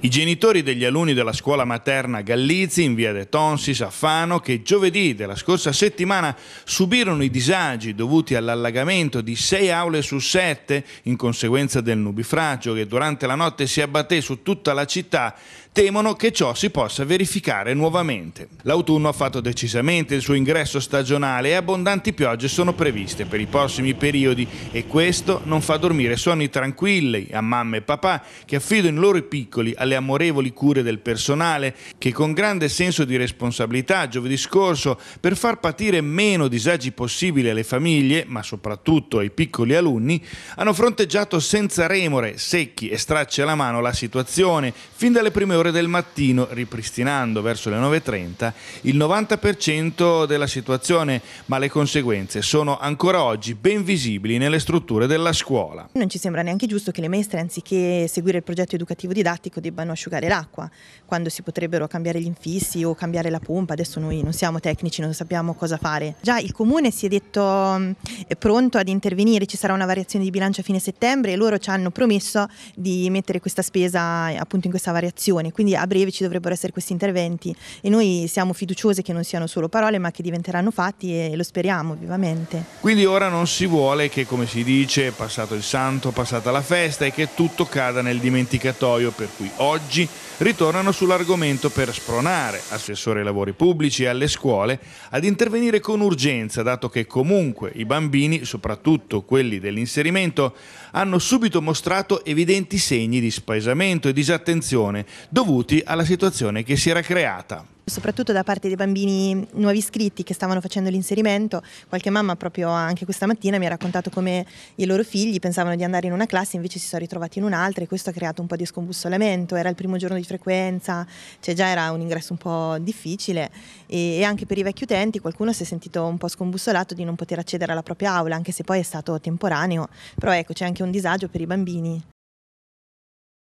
I genitori degli alunni della scuola materna Gallizzi in via De Tonsis a Fano che giovedì della scorsa settimana subirono i disagi dovuti all'allagamento di sei aule su sette in conseguenza del nubifragio che durante la notte si abbatté su tutta la città temono che ciò si possa verificare nuovamente. L'autunno ha fatto decisamente il suo ingresso stagionale e abbondanti piogge sono previste per i prossimi periodi e questo non fa dormire sonni tranquilli a mamma e papà che affidano i loro piccoli alle alle amorevoli cure del personale che con grande senso di responsabilità giovedì scorso, per far patire meno disagi possibili alle famiglie, ma soprattutto ai piccoli alunni, hanno fronteggiato senza remore, secchi e stracci alla mano la situazione, fin dalle prime ore del mattino, ripristinando verso le 9.30 il 90% della situazione, ma le conseguenze sono ancora oggi ben visibili nelle strutture della scuola. Non ci sembra neanche giusto che le maestre, anziché seguire il progetto educativo didattico, debbano debbano asciugare l'acqua, quando si potrebbero cambiare gli infissi o cambiare la pompa. Adesso noi non siamo tecnici, non sappiamo cosa fare. Già il comune si è detto è pronto ad intervenire, ci sarà una variazione di bilancio a fine settembre e loro ci hanno promesso di mettere questa spesa eh, appunto in questa variazione. Quindi a breve ci dovrebbero essere questi interventi e noi siamo fiduciose che non siano solo parole ma che diventeranno fatti e lo speriamo vivamente. Quindi ora non si vuole che, come si dice, passato il santo, passata la festa e che tutto cada nel dimenticatoio, per cui oggi oggi ritornano sull'argomento per spronare assessore ai lavori pubblici e alle scuole ad intervenire con urgenza, dato che comunque i bambini, soprattutto quelli dell'inserimento, hanno subito mostrato evidenti segni di spaesamento e disattenzione dovuti alla situazione che si era creata soprattutto da parte dei bambini nuovi iscritti che stavano facendo l'inserimento. Qualche mamma proprio anche questa mattina mi ha raccontato come i loro figli pensavano di andare in una classe, invece si sono ritrovati in un'altra e questo ha creato un po' di scombussolamento. Era il primo giorno di frequenza, cioè già era un ingresso un po' difficile e, anche per i vecchi utenti qualcuno si è sentito un po' scombussolato di non poter accedere alla propria aula, anche se poi è stato temporaneo. Però ecco, c'è anche un disagio per i bambini.